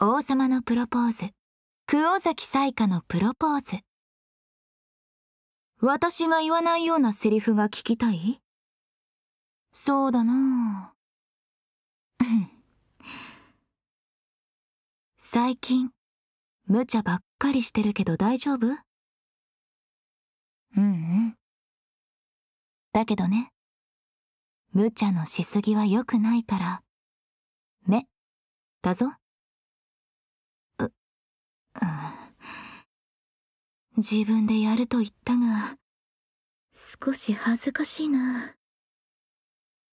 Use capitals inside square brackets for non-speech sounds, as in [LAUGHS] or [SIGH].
王様のプロポーズ久尾崎彩花のプロポーズ私が言わないようなセリフが聞きたいそうだな [LAUGHS] 最近無茶ばっかりしてるけど大丈夫うんうんだけどね無茶のしすぎは良くないから目だぞ自分でやると言ったが少し恥ずかしいな